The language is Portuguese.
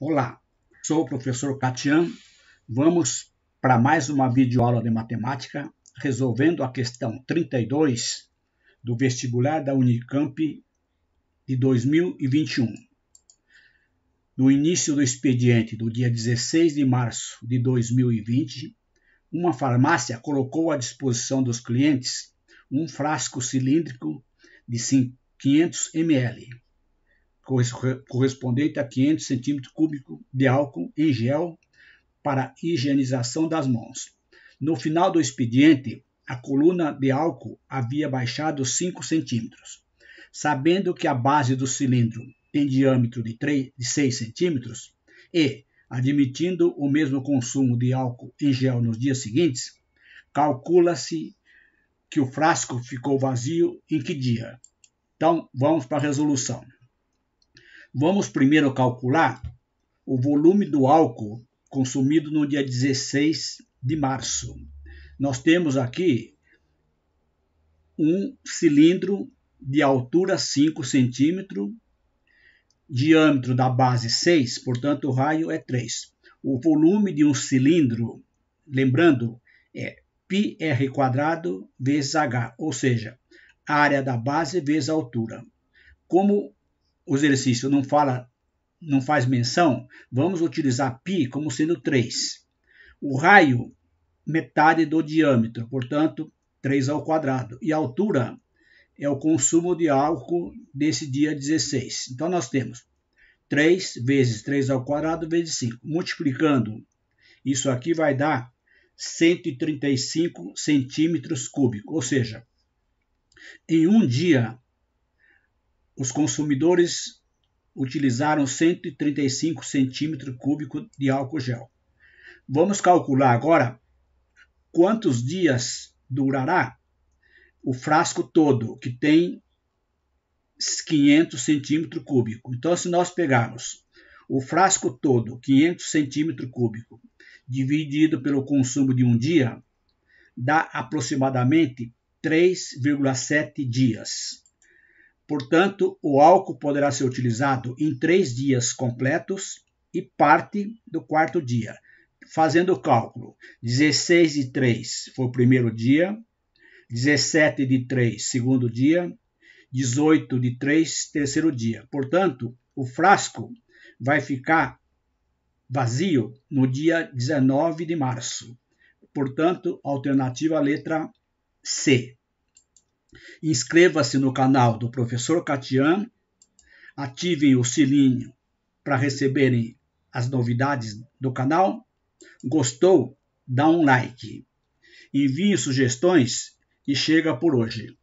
Olá, sou o professor Katian. Vamos para mais uma videoaula de matemática, resolvendo a questão 32 do vestibular da Unicamp de 2021. No início do expediente do dia 16 de março de 2020, uma farmácia colocou à disposição dos clientes um frasco cilíndrico de 500 ml correspondente a 500 centímetros cúbicos de álcool em gel para higienização das mãos. No final do expediente, a coluna de álcool havia baixado 5 centímetros. Sabendo que a base do cilindro tem diâmetro de, 3, de 6 centímetros e, admitindo o mesmo consumo de álcool em gel nos dias seguintes, calcula-se que o frasco ficou vazio em que dia. Então, vamos para a resolução. Vamos primeiro calcular o volume do álcool consumido no dia 16 de março. Nós temos aqui um cilindro de altura 5 centímetros, diâmetro da base 6, portanto o raio é 3. O volume de um cilindro, lembrando, é πr vezes h, ou seja, a área da base vezes a altura. Como o exercício não fala, não faz menção, vamos utilizar π como sendo 3. O raio, metade do diâmetro, portanto, 3 ao quadrado. E a altura é o consumo de álcool desse dia 16. Então, nós temos 3 vezes 3 ao quadrado vezes 5. Multiplicando, isso aqui vai dar 135 centímetros cúbicos. Ou seja, em um dia, os consumidores utilizaram 135 centímetros cúbicos de álcool gel. Vamos calcular agora quantos dias durará o frasco todo, que tem 500 centímetros cúbicos. Então, se nós pegarmos o frasco todo, 500 centímetros cúbicos, dividido pelo consumo de um dia, dá aproximadamente 3,7 dias. Portanto, o álcool poderá ser utilizado em três dias completos e parte do quarto dia. Fazendo o cálculo, 16 de 3 foi o primeiro dia, 17 de 3, segundo dia, 18 de 3, terceiro dia. Portanto, o frasco vai ficar vazio no dia 19 de março. Portanto, alternativa letra C. Inscreva-se no canal do Professor Catian, ativem o sininho para receberem as novidades do canal. Gostou? Dá um like. Envie sugestões e chega por hoje.